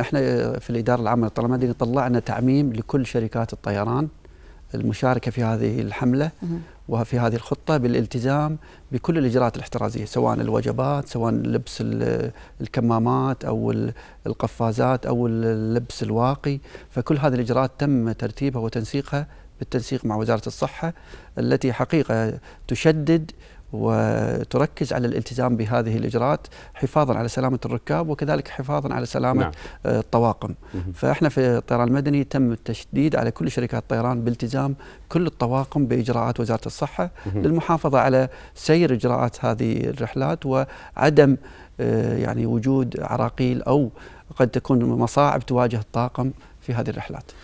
احنا في الاداره العامه للطيران المدني طلعنا تعميم لكل شركات الطيران المشاركه في هذه الحمله وفي هذه الخطه بالالتزام بكل الاجراءات الاحترازيه سواء الوجبات سواء لبس الكمامات او القفازات او اللبس الواقي فكل هذه الاجراءات تم ترتيبها وتنسيقها بالتنسيق مع وزاره الصحه التي حقيقه تشدد وتركز على الالتزام بهذه الاجراءات حفاظا على سلامه الركاب وكذلك حفاظا على سلامه نعم. آه، الطواقم فاحنا في الطيران المدني تم التشديد على كل شركات الطيران بالتزام كل الطواقم باجراءات وزاره الصحه للمحافظه على سير اجراءات هذه الرحلات وعدم آه، يعني وجود عراقيل او قد تكون مصاعب تواجه الطاقم في هذه الرحلات